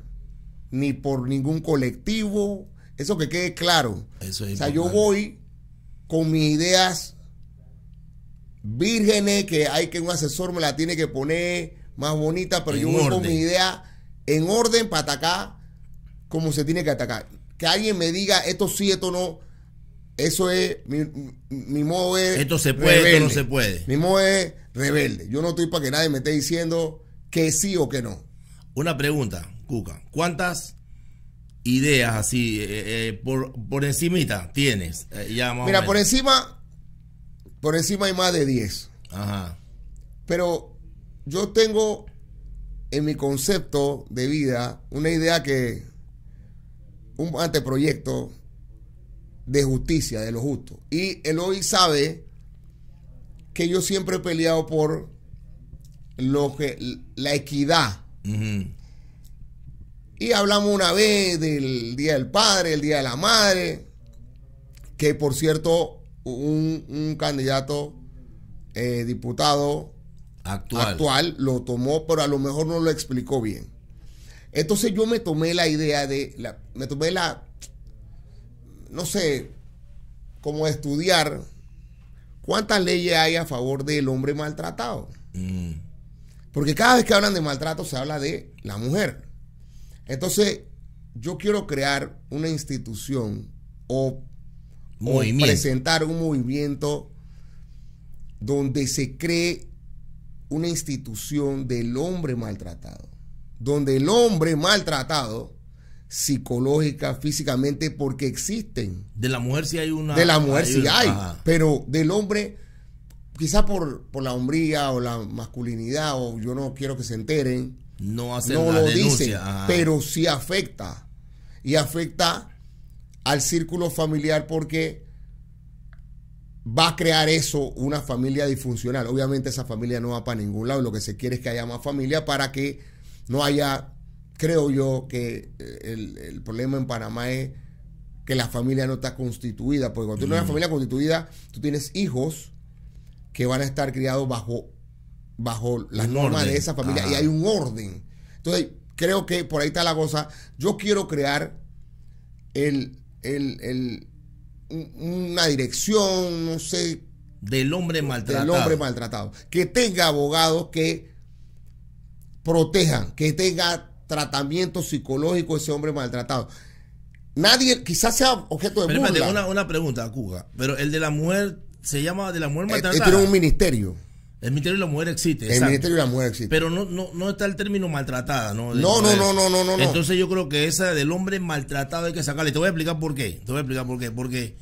ni por ningún colectivo, eso que quede claro. o sea, yo voy con mis ideas vírgenes, que hay que un asesor me la tiene que poner más bonita, pero yo voy con mis ideas en orden para atacar como se tiene que atacar. Que alguien me diga esto sí, esto no eso es, mi, mi modo es... Esto se puede, no se puede. Mi modo es rebelde. Yo no estoy para que nadie me esté diciendo que sí o que no. Una pregunta,
Cuca. ¿Cuántas ideas así eh, eh, por, por encimita tienes? Eh, Mira, por
encima, por encima hay más de 10. Ajá. Pero yo tengo en mi concepto de vida una idea que, un anteproyecto de justicia, de lo justo. Y hoy sabe que yo siempre he peleado por lo que, la equidad. Y hablamos una vez del Día del Padre, el Día de la Madre, que por cierto, un, candidato eh, diputado actual. lo tomó, pero a lo mejor no lo explicó bien. Entonces yo me tomé la idea de, la, me tomé la no sé, cómo estudiar cuántas leyes hay a favor del hombre maltratado. Mm. Porque cada vez que hablan de maltrato se habla de la mujer. Entonces, yo quiero crear una institución o presentar un movimiento donde se cree una institución del hombre maltratado. Donde el hombre maltratado psicológica, físicamente, porque existen. De la
mujer sí hay una. De la mujer si sí hay,
pero del hombre, quizá por, la hombría o la masculinidad, o yo no quiero que se enteren, no, lo dice, dicen, pero sí afecta. Y afecta al círculo familiar porque va a crear eso una familia disfuncional. Obviamente esa familia no va para ningún lado. Lo que se quiere es que haya más familia para que no haya creo yo que eh, el, problema en Panamá es que la familia no está constituida, porque cuando tú tienes una familia constituida, tú tienes hijos que van a estar criados bajo, bajo las normas de esa familia y hay un orden. Entonces, creo que por ahí está la cosa. Yo quiero crear el, el una dirección, no sé. Del hombre maltratado. Del hombre maltratado. Que tenga abogados que protejan, que tenga tratamiento psicológico ese hombre maltratado. Nadie, quizás sea objeto de una,
pregunta, Cuga. Pero el de la mujer se llama de la mujer eh, maltratada. tiene un
ministerio. El
Ministerio de la Mujer existe. El Ministerio de la Mujer existe. Pero no, no, no está el término maltratada, ¿no? No, no, no, no, no, no, Entonces yo creo que esa del hombre maltratado hay que sacarle. Te voy a explicar por qué. Te voy a explicar por qué. Porque,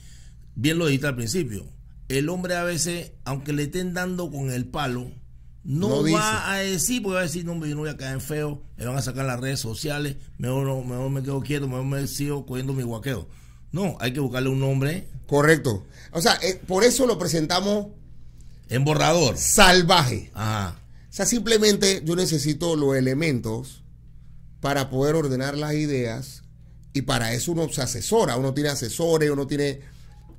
bien lo dijiste al principio, el hombre a veces, aunque le estén dando con el palo, no, va a decir, porque va a decir, no, yo no voy a caer feo, me van a sacar las redes sociales, mejor, mejor me quedo quieto, mejor me sigo cogiendo mi guaqueo. No, hay que buscarle un nombre.
Correcto. O sea, eh, por eso lo presentamos. En borrador. Salvaje. Ajá. O sea, simplemente yo necesito los elementos para poder ordenar las ideas y para eso uno se asesora, uno tiene asesores, uno tiene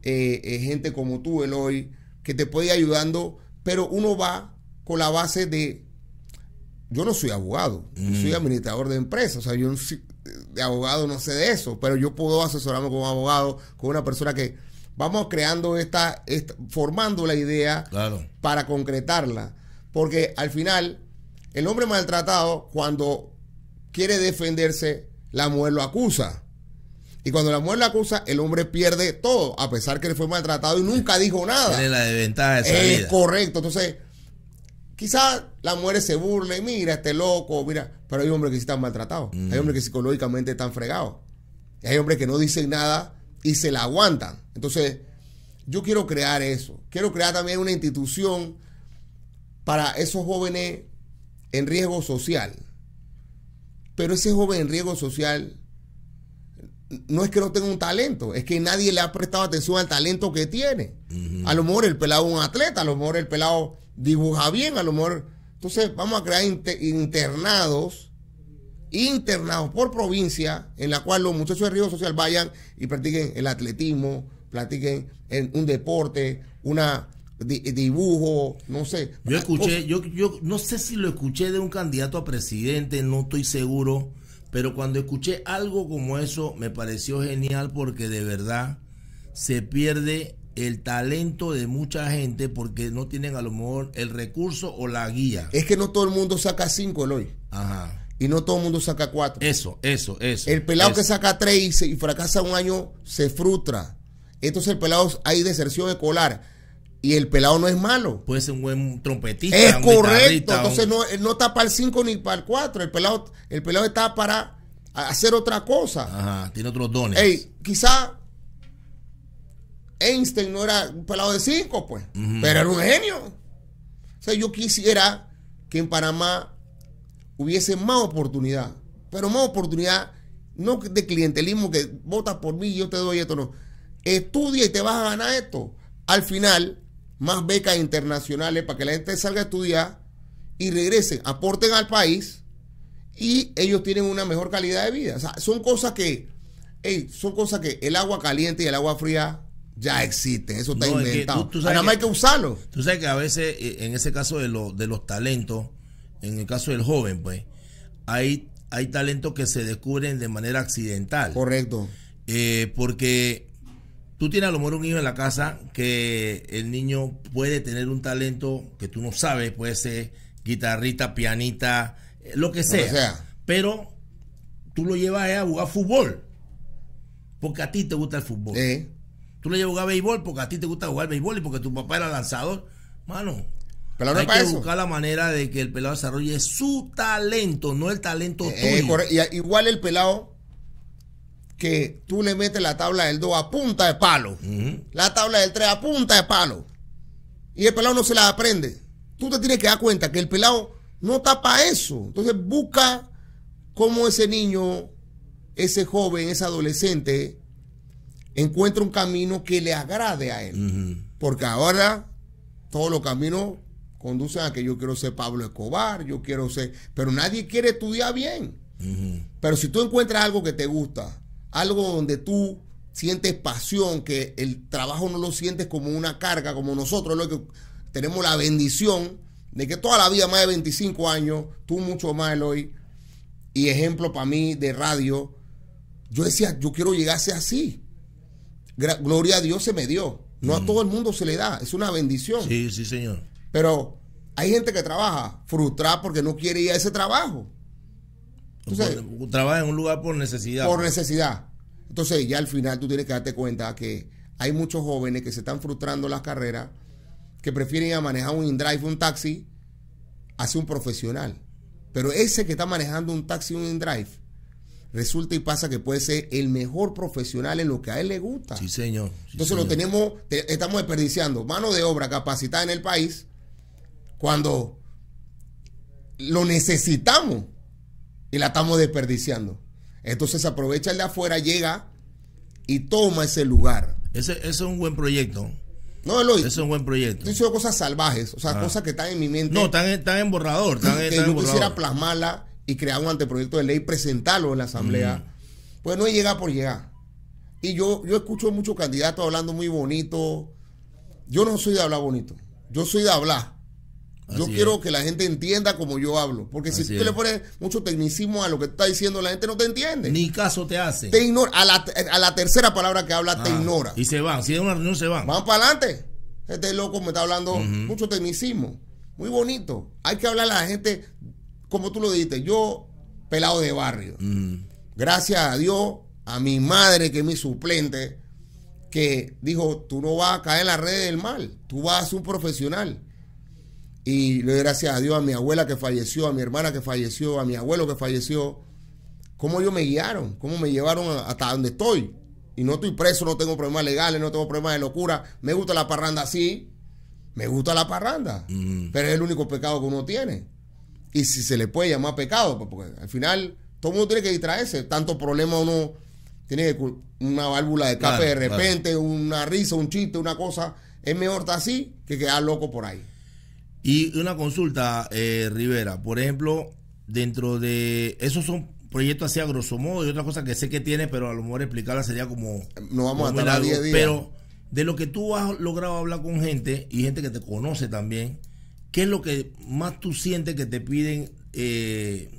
eh, eh, gente como tú, Eloy, que te puede ir ayudando, pero uno va con la base de, yo no soy abogado, yo mm. soy administrador de empresas, o sea, yo de abogado no sé de eso, pero yo puedo asesorarme como abogado, con una persona que vamos creando esta, formando la idea para concretarla, porque al final el hombre maltratado cuando quiere defenderse, la mujer lo acusa. Y cuando la mujer lo acusa, el hombre pierde todo, a pesar que le fue maltratado y nunca dijo nada. Tiene la desventaja Es correcto. Entonces, Quizás la mujeres se y mira, este loco, mira, pero hay hombres que sí están maltratados, hay mm. hombres que psicológicamente están fregados, hay hombres que no dicen nada y se la aguantan. Entonces, yo quiero crear eso, quiero crear también una institución para esos jóvenes en riesgo social. Pero ese joven en riesgo social no es que no tenga un talento, es que nadie le ha prestado atención al talento que tiene. A lo mejor el pelado es un atleta, a lo mejor el pelado dibuja bien, a lo mejor. Entonces vamos a crear internados, internados por provincia, en la cual los muchachos de Río Social vayan y practiquen el atletismo, practiquen en un deporte, una dibujo, no sé. Yo ah, escuché,
yo, yo no sé si lo escuché de un candidato a presidente, no estoy seguro, pero cuando escuché algo como eso me pareció genial porque de verdad se pierde el talento de mucha gente porque no tienen a lo mejor el recurso
o la guía. Es que no todo el mundo saca cinco el hoy. Ajá. Y no todo el mundo saca cuatro. Eso,
eso, eso. El pelado
que saca tres y, fracasa un año se frustra. Entonces el pelado hay deserción escolar. Y el pelado no es malo. Puede ser un buen trompetista. Es correcto. Entonces no, está para el cinco ni para el cuatro. El pelado, el pelado está para hacer otra cosa. Ajá, tiene otros dones. Ey, quizá Einstein no era un pelado de cinco, pues, pero era un genio. O sea, yo quisiera que en Panamá hubiese más oportunidad, pero más oportunidad no de clientelismo que votas por mí y yo te doy esto, no. Estudia y te vas a ganar esto. Al final, más becas internacionales para que la gente salga a estudiar y regresen, aporten al país y ellos tienen una mejor calidad de vida. O sea, son cosas que, son cosas que el agua caliente y el agua fría ya existen, eso está inventado. Nada más hay que usarlo.
Tú sabes que a veces, eh, en ese caso de, de los talentos, en el caso del joven, pues, hay, hay talentos que se descubren de manera accidental. Correcto. Eh, porque tú tienes a lo mejor un hijo en la casa que el niño puede tener un talento que tú no sabes, puede ser guitarrista pianista eh, lo que sea. Pero tú lo llevas a jugar fútbol. Porque a ti te gusta el fútbol. Eh. Tú le llevas a béisbol porque a ti te gusta jugar béisbol y porque tu papá era lanzador. Mano,
pero hay que buscar
la manera de que el pelado desarrolle su talento, no el talento eh, tuyo. igual
el pelado que tú le metes la tabla del 2 a punta de palo, la tabla del 3 a punta de palo, y el pelado no se la aprende. Tú te tienes que dar cuenta que el pelado no está para eso. Entonces busca cómo ese niño, ese joven, ese adolescente, encuentra un camino que le agrade a él. Porque ahora todos los caminos conducen a que yo quiero ser Pablo Escobar, yo quiero ser, pero nadie quiere estudiar bien. Pero si tú encuentras algo que te gusta, algo donde tú sientes pasión, que el trabajo no lo sientes como una carga, como nosotros, lo que tenemos la bendición de que toda la vida, más de 25 años, tú mucho más, Eloy, y ejemplo para mí de radio, yo decía, yo quiero llegar a ser así gloria a Dios se me dio. No a mm. todo el mundo se le da, es una bendición. Sí, sí, señor. Pero hay gente que trabaja frustrada porque no quiere ir a ese trabajo. Entonces, trabaja en un lugar por necesidad. Por necesidad. Entonces ya al final tú tienes que darte cuenta que hay muchos jóvenes que se están frustrando las carreras, que prefieren ir a manejar un in-drive, un taxi, hacia un profesional. Pero ese que está manejando un taxi, un in-drive, resulta y pasa que puede ser el mejor profesional en lo que a él le gusta. Sí, señor. Entonces lo tenemos, estamos desperdiciando mano de obra capacitada en el país cuando lo necesitamos y la estamos desperdiciando. Entonces aprovecha el de afuera, llega y toma ese lugar. Ese, es un buen proyecto. No, Eloy. Eso es un buen proyecto. Son cosas salvajes, o sea, ah. cosas que están en mi mente. No, están, en borrador. Están, que yo quisiera plasmarla y crear un anteproyecto de ley, presentarlo en la Asamblea, mm. pues no es llegar por llegar. Y yo, yo escucho muchos candidatos hablando muy bonito. Yo no soy de hablar bonito, yo soy de hablar. yo quiero que la gente entienda como yo hablo, porque si tú le pones mucho tecnicismo a lo que está diciendo, la gente no te entiende. Ni caso te hace. Te ignora. A la, tercera palabra que habla, te ah, ignora. Y se van, si es una reunión, se van. Van para adelante. Este loco me está hablando mucho tecnicismo. Muy bonito. Hay que hablar a la gente como tú lo dijiste, yo pelado de barrio. Mm. Gracias a Dios, a mi madre que es mi suplente, que dijo, tú no vas a caer en la red del mal, tú vas a ser un profesional. Y le doy gracias a Dios a mi abuela que falleció, a mi hermana que falleció, a mi abuelo que falleció, cómo ellos me guiaron, cómo me llevaron hasta donde estoy. Y no estoy preso, no tengo problemas legales, no tengo problemas de locura. Me gusta la parranda así, me gusta la parranda, mm. pero es el único pecado que uno tiene y si se le puede llamar pecado, pues, porque al final todo el mundo tiene que distraerse, tanto problema uno tiene que, una válvula de café de repente, una risa, un chiste, una cosa, es mejor estar así que quedar loco por ahí. Y una
consulta, eh, Rivera, por ejemplo, dentro de esos son proyectos así a grosso modo y otra cosa que sé que tiene, pero a lo mejor explicarla sería como... No vamos a días. Pero de lo que tú has logrado hablar con gente y gente que te conoce también, ¿qué es lo que más tú sientes que te piden? Eh,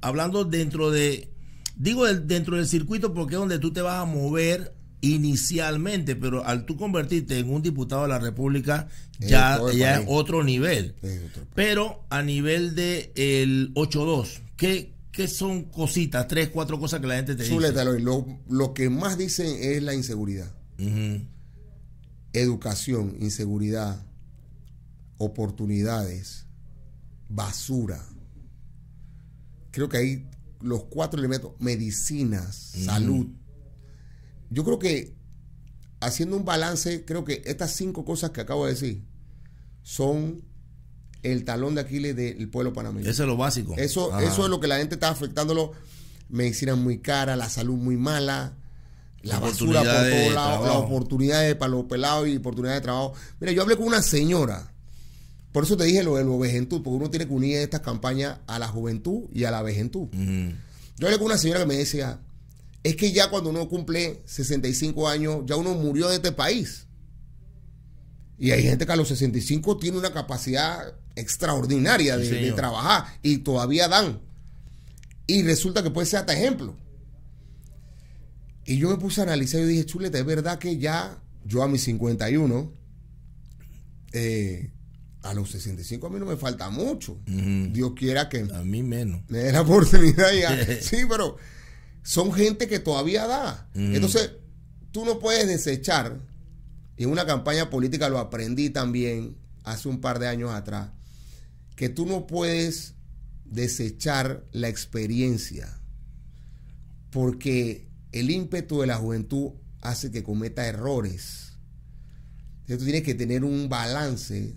hablando dentro de, digo dentro del circuito porque es donde tú te vas a mover inicialmente, pero al tú convertirte en un diputado de la República ya, es ya es otro nivel. pero a nivel de el 8-2, ¿qué, son cositas, tres, cuatro cosas que la gente te dice?
Lo, que más dicen es la inseguridad. Educación, inseguridad, oportunidades, basura. Creo que hay los cuatro elementos, medicinas, salud. Yo creo que haciendo un balance, creo que estas cinco cosas que acabo de decir son el talón de Aquiles del pueblo panameño. Eso es lo básico. Eso, eso es lo que la gente está afectándolo. Medicina muy cara, la salud muy mala, la basura por todos lados, las oportunidades para los pelados y oportunidades de trabajo. Mira, yo hablé con una señora por eso te dije lo de la juventud, porque uno tiene que unir estas campañas a la juventud y a la vejez Yo hablé con una señora que me decía, es que ya cuando uno cumple 65 años, ya uno murió de este país. Y hay gente que a los 65 tiene una capacidad extraordinaria de, trabajar y todavía dan. Y resulta que puede ser hasta ejemplo. Y yo me puse a analizar y dije, chuleta, es verdad que ya yo a mis 51 eh, a los 65 a mí no me falta mucho. Dios quiera que... A mí menos. Me dé la *laughs* oportunidad ya. *laughs* sí, pero son gente que todavía da. Entonces, tú no puedes desechar, en una campaña política lo aprendí también hace un par de años atrás, que tú no puedes desechar la experiencia, porque el ímpetu de la juventud hace que cometa errores. Entonces, tú tienes que tener un balance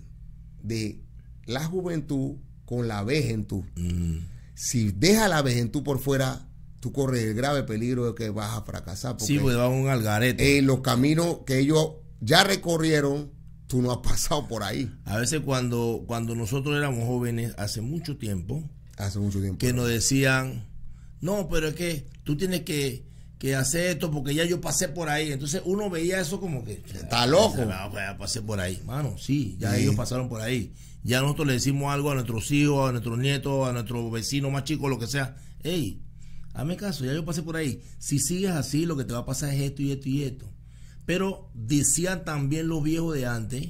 de la juventud con la en tú mm. Si deja la tú por fuera, tú corres el grave peligro de que vas a fracasar. Porque sí, pues un algarete. En los caminos que ellos ya recorrieron, tú no has pasado por ahí. A veces cuando, cuando nosotros éramos
jóvenes, hace mucho tiempo, hace mucho tiempo que nos decían, no, pero es que tú tienes que que hace esto porque ya yo pasé por ahí. Entonces uno veía eso como que está loco. Pues, ya pasé por ahí, mano. Sí, ya ellos pasaron por ahí. Ya nosotros le decimos algo a nuestros hijos, a nuestros nietos, a nuestros vecinos más chicos, lo que sea. Hey, hazme caso, ya yo pasé por ahí. Si sigues así, lo que te va a pasar es esto y esto y esto. Pero decían también los viejos de antes,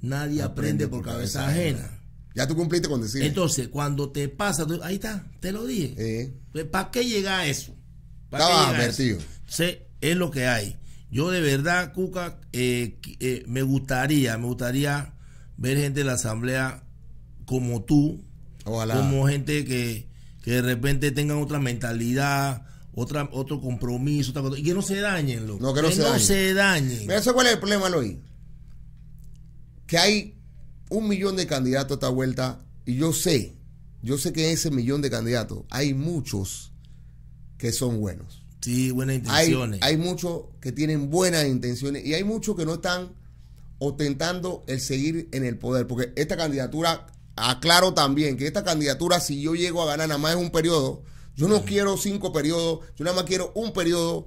nadie aprende, por, cabeza, ajena. Ya tú cumpliste con decir. Entonces, cuando te pasa, ahí está, te lo dije. Pues, ¿Para qué llega a eso? Estaba advertido. Sí, es lo que hay. Yo de verdad, Cuca, eh, eh, me gustaría, me gustaría ver gente de la asamblea como tú, como gente que, de repente tengan otra mentalidad, otra, otro
compromiso,
y que no se dañen,
No, que no, se, dañen. se ¿Eso cuál es el problema, Luis? Que hay un millón de candidatos a esta vuelta, y yo sé, yo sé que en ese millón de candidatos hay muchos que son buenos. Sí, buenas intenciones. Hay, muchos que tienen buenas intenciones y hay muchos que no están ostentando el seguir en el poder. Porque esta candidatura, aclaro también que esta candidatura, si yo llego a ganar nada más es un periodo, yo no quiero cinco periodos, yo nada más quiero un periodo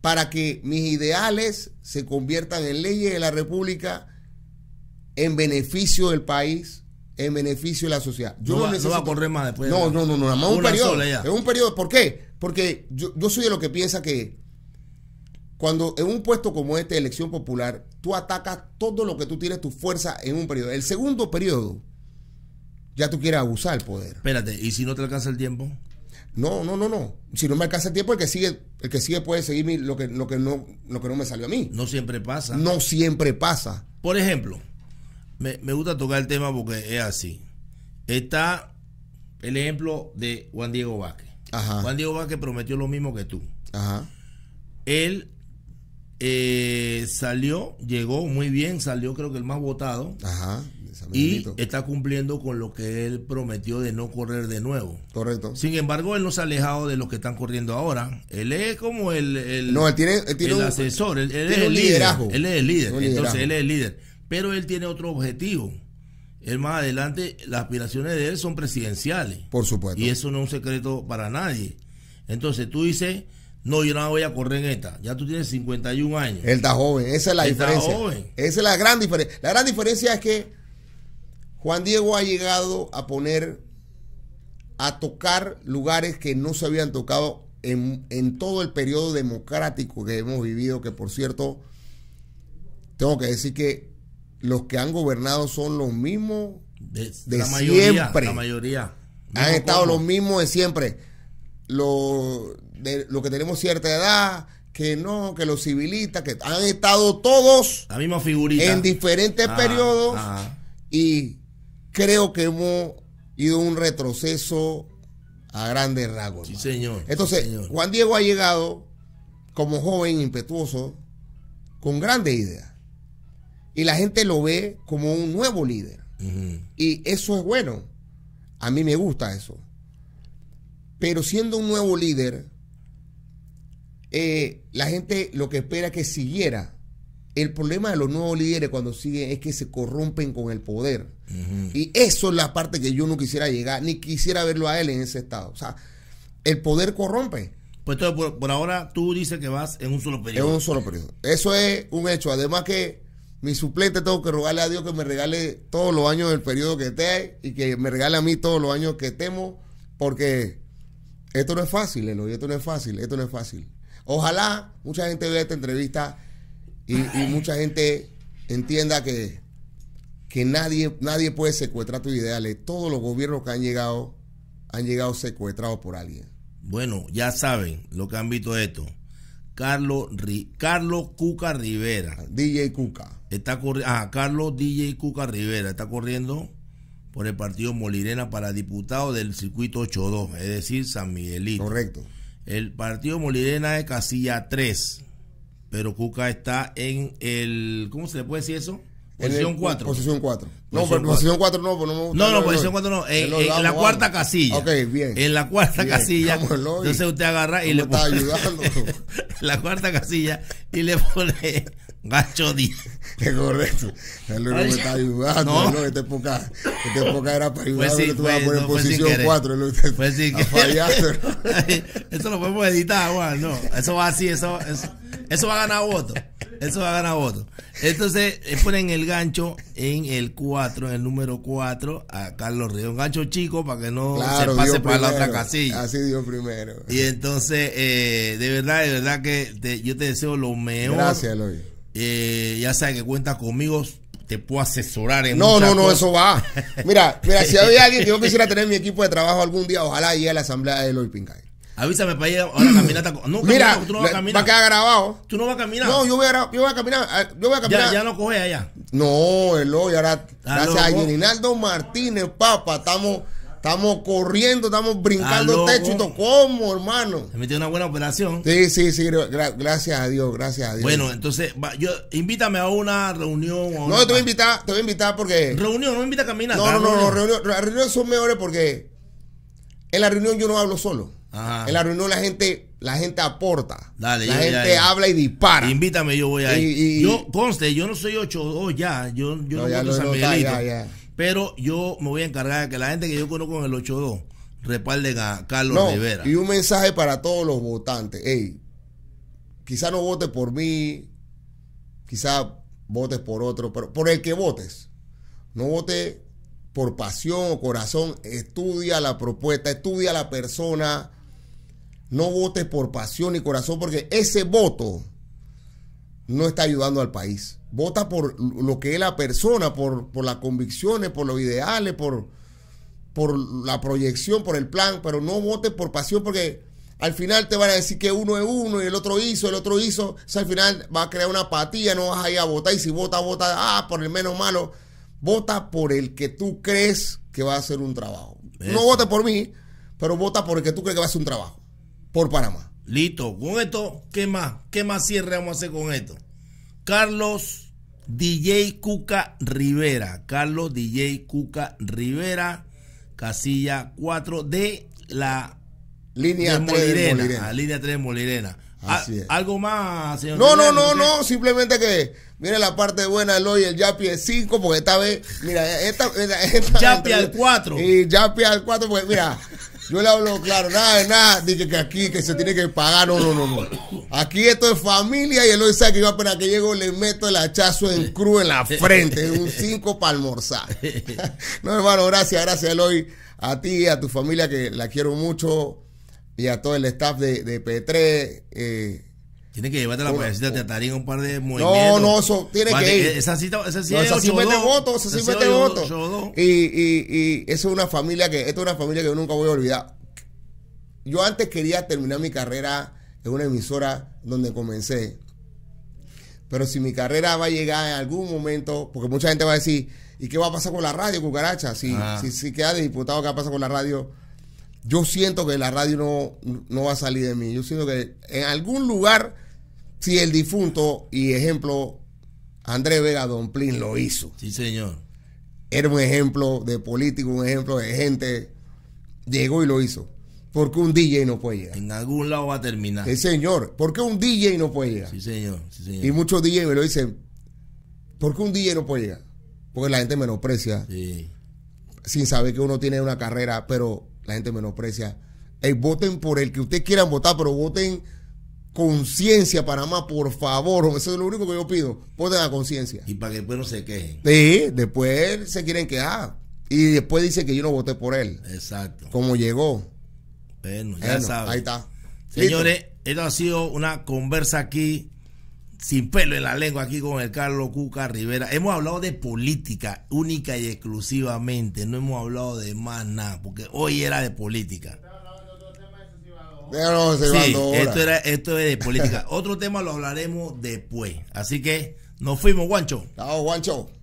para que mis ideales se conviertan en leyes de la República en beneficio del país, en beneficio de la sociedad. no, no, a
correr más después. un periodo. Es
un periodo. ¿Por qué? Porque yo, soy de lo que piensa que cuando en un puesto como este, elección popular, tú atacas todo lo que tú tienes, tu fuerza en un periodo. El segundo periodo, ya tú quieres abusar el poder. Espérate, ¿y si no te alcanza el tiempo? No, no, no, no. Si no me alcanza el tiempo, el que sigue, el que sigue puede seguir lo, que, lo, que no, lo que no me salió a mí. No siempre pasa. No siempre pasa.
Por ejemplo, me, me gusta tocar el tema porque es así. Está el ejemplo de Juan Diego Vázquez. Ajá. Juan Diego Vázquez prometió lo mismo que tú. Ajá. Él eh, salió, llegó muy bien, salió creo que el más votado. Ajá. Y está cumpliendo con lo que él prometió de no correr de nuevo. Correcto. Sin embargo, él no se ha alejado de los que están corriendo ahora. Él es como el, él asesor, él, es el líder. Él es el líder. Entonces, él es el líder. Pero él tiene otro objetivo él más adelante, las aspiraciones de él son presidenciales. Por supuesto. Y eso no es un secreto para nadie. Entonces tú dices, no, yo no voy a correr en esta. Ya tú tienes 51 años. Él está
joven, esa es la él diferencia. Está joven. Esa es la gran diferencia. La gran diferencia es que Juan Diego ha llegado a poner, a tocar lugares que no se habían tocado en, en todo el periodo democrático que hemos vivido, que por cierto, tengo que decir que los que han gobernado son los mismos de, siempre. La mayoría. Han estado los mismos de siempre. Los que tenemos cierta edad, que no, que los civilistas, que han estado todos la misma en diferentes ah, periodos ah. y creo que hemos ido un retroceso a grandes rasgos. señor. Entonces, Juan Diego ha llegado como joven impetuoso con grandes ideas y la gente lo ve como un nuevo líder. Y eso es bueno. A mí me gusta eso. Pero siendo un nuevo líder, eh, la gente lo que espera es que siguiera. El problema de los nuevos líderes cuando siguen es que se corrompen con el poder. Y eso es la parte que yo no quisiera llegar, ni quisiera verlo a él en ese estado. O sea, el poder corrompe. Pues por, ahora tú dices que vas en un solo periodo. En un solo periodo. Eso es un hecho. Además que mi suplente tengo que rogarle a Dios que me regale todos los años del periodo que esté y que me regale a mí todos los años que estemos, porque esto no es fácil, Eloy, esto no es fácil, esto no es fácil. Ojalá mucha gente vea esta entrevista y, *laughs* mucha gente entienda que, que, nadie, nadie puede secuestrar tus ideales. Todos los gobiernos que han llegado han llegado secuestrados por alguien. Bueno, ya saben
lo que han visto esto. Carlos, Cuca Rivera. DJ Cuca. Está ah, Carlos DJ Cuca Rivera está corriendo por el partido Molirena para diputado del circuito 8-2, es decir, San Miguelito. Correcto. El partido Molirena es casilla 3, pero Cuca está en el, ¿cómo se le puede decir eso?
Posición 4. Posición
4. No, pero posición 4
no, pues no me gusta. No, no, posición 4 no. En, eh, eh, la cuarta
casilla. Ok, bien. En la cuarta casilla. Entonces usted agarra y le pone. Está ayudando. *laughs* la cuarta casilla y le pone gacho 10.
Es correcto. El me está ayudando. No. ¿no? Esta, época, era para ayudar. Pues sí, tú vas a poner posición 4. pues sí. Fallaste.
eso lo podemos editar, Juan. No, eso va así. Eso, eso, eso va a ganar voto. Eso va a ganar voto. Entonces eh, ponen el gancho en el 4, en el número 4, a Carlos Río Un gancho chico para que no se pase para la otra casilla.
Así dio primero. Y entonces,
eh, de verdad, de verdad que yo te deseo lo mejor. Gracias, Eloy. Eh, ya
sabes que cuentas conmigo te puedo asesorar en No, no, no, eso va. Mira, mira, si había *laughs* alguien que yo quisiera tener mi equipo de trabajo algún día, ojalá llegue a la asamblea de Eloy Pincay. Avísame para ir a la caminata. No, Mira, tú no vas Va a quedar grabado. Tú no vas a caminar. No, yo voy a, caminar. Yo voy a caminar. Ah, ya, ya no coge allá. No, el hoy ahora. gracias a Gerinaldo Martínez, papá. Estamos. Estamos corriendo, estamos brincando techo. ¿Cómo, hermano? Se metió una buena operación. Sí, sí, sí. gracias a Dios, gracias a Dios. Bueno,
entonces, yo invítame a
una reunión. no, te voy a invitar, te voy a invitar porque. Reunión, no me invita a caminar. No, no, no, reuniones reunión, son mejores porque en la reunión yo no hablo solo. Ajá. En la reunión la gente, la gente aporta. la gente habla
y dispara. Invítame,
yo voy a ir. yo,
conste, yo no soy 8 2 ya. Yo, no, pero yo me voy a encargar de
que la gente que yo conozco en el 8-2 respalden a Carlos Rivera. Y un mensaje para todos los votantes. Ey, quizá no votes por mí, quizá votes por otro, pero por el que votes. No votes por pasión o corazón. Estudia la propuesta, estudia la persona no votes por pasión y corazón porque ese voto no está ayudando al país. Vota por lo que es la persona, por, por las convicciones, por los ideales, por, por la proyección, por el plan, pero no votes por pasión porque al final te van a decir que uno es uno y el otro hizo, el otro hizo. al final va a crear una apatía, no vas a ir a votar y si vota, vota, ah, por el menos malo. Vota por el que tú crees que va a hacer un trabajo. No votes por mí, pero vota por el que tú crees que va a hacer un trabajo por Panamá.
Listo, con esto, ¿qué más? ¿Qué más cierre vamos a hacer con esto? Carlos DJ Cuca Rivera. Carlos DJ Cuca Rivera, casilla 4 de la línea 3 Molirena, línea 3 ah, ¿Algo más, señor? No, no, no, no,
simplemente que mire la parte buena del hoy, el Yapi es 5, porque esta vez, mira, esta. vez. Yapi al 4. Y Yapi al 4, porque mira. Yo le hablo claro, nada de nada, dije que aquí que se tiene que pagar, no, no, no, no. Aquí esto es familia y Eloy sabe que yo apenas que llego le meto el hachazo en cru en la frente, un cinco para almorzar. *laughs* No, hermano, gracias, gracias Eloy, a ti, y a tu familia que la quiero mucho y a todo el staff de, de P3. Tiene que llevarte la payasita
de oh. en un par de movimientos. No, no, eso tiene que ir. Esa cita, esa cita no, esa sí mete voto esa sí mete voto
Y, y, y eso es una familia que, esto es una familia que yo nunca voy a olvidar. Yo antes quería terminar mi carrera en una emisora donde comencé. Pero si mi carrera va a llegar en algún momento, porque mucha gente va a decir, ¿y qué va a pasar con la radio, cucaracha? Si, ah. si, queda diputado, ¿qué va a pasar con la radio? Yo siento que la radio no, no va a salir de mí. Yo siento que en algún lugar si el difunto, y ejemplo, Andrés Vega Don Plin lo hizo. Sí, señor. Era un ejemplo de político, un ejemplo de gente. Llegó y lo hizo. Porque un DJ no puede llegar. En algún lado va a terminar. Sí, señor. Porque un DJ no puede llegar. Sí, señor. Y muchos DJ me lo dicen. Porque un DJ no puede llegar. Porque la gente menosprecia. Sí. Sin saber que uno tiene una carrera, pero la gente menosprecia. voten por el que ustedes quieran votar, pero voten conciencia, para más, por favor. Eso es lo único que yo pido. Ponte la conciencia. Y para que después no se quejen. Sí, después se quieren quejar. Y después dice que yo no voté por él. Exacto. Como llegó. Bueno, ya saben Ahí está. Señores,
esto ha sido una conversa aquí sin pelo en la lengua aquí con el Carlos Cuca Rivera. Hemos hablado de política única y exclusivamente, no hemos hablado de más nada, porque hoy era de política
esto, era, esto es de política. *laughs*
Otro tema lo hablaremos después. Así que nos fuimos, Guancho. Chao, Guancho.